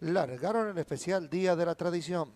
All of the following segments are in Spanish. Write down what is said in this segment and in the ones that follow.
Largaron el especial Día de la Tradición.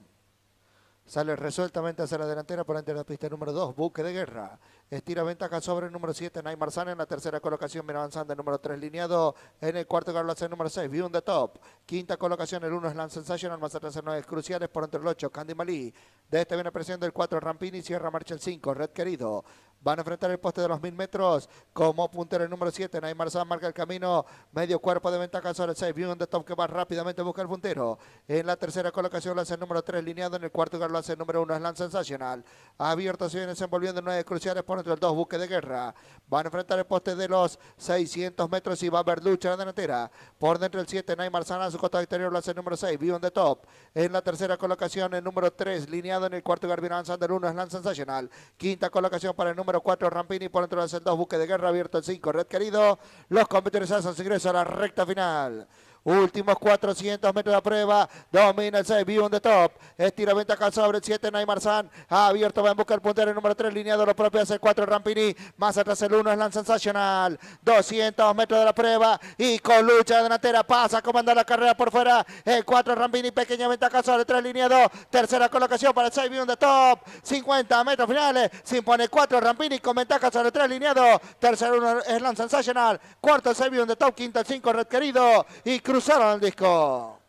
Sale resueltamente hacia la delantera por entre la pista número 2, Buque de Guerra. Estira ventaja sobre el número 7, Naimar Sana. En la tercera colocación viene avanzando el número 3, Lineado. En el cuarto lugar hace el número 6, View on the Top. Quinta colocación, el 1 es Lance Sensational. Más atrás el 9 Cruciales por entre el 8, Candy Malí. De este viene presión del 4, Rampini. Cierra marcha el 5, Red Querido. Van a enfrentar el poste de los mil metros como puntero el número 7. Neymar Sanz marca el camino. Medio cuerpo de ventaja sobre el 6. Vion de Top que va rápidamente busca el puntero. En la tercera colocación lo hace el número 3 lineado. En el cuarto lugar lo hace el número 1. Es sensacional. sensacional, Abierto se viene nueve cruciales por entre el dos Buque de guerra. Van a enfrentar el poste de los 600 metros y va a haber lucha en la delantera. Por dentro del 7. Neymar Marzana, su costa exterior lo hace el número 6. on de Top. En la tercera colocación el número 3 lineado. En el cuarto lugar viene avanzando el 1. Es Lance sensacional, Quinta colocación para el número número 4, Rampini por dentro del 2, buque de guerra abierto el 5, Red Querido. Los competidores hacen su ingreso a la recta final. Últimos 400 metros de prueba. Domina el 6, b on the top. estira ventaja sobre el 7, Neymar San. Abierto, va a buscar el puntero el número 3, lineado lo propio hace el 4, Rampini. Más atrás el 1, es Lance Sensational. 200 metros de la prueba. Y con lucha delantera pasa a comandar la carrera por fuera. El 4, Rampini, pequeña ventaja sobre el 3, lineado. Tercera colocación para el 6, b on the top. 50 metros finales. Se impone 4, Rampini con ventaja sobre el 3, lineado. Tercero 1 es Lance Sensational. Cuarto, el 6, b on the top. Quinto, el 5, Red Querido. Y cruzaron el disco.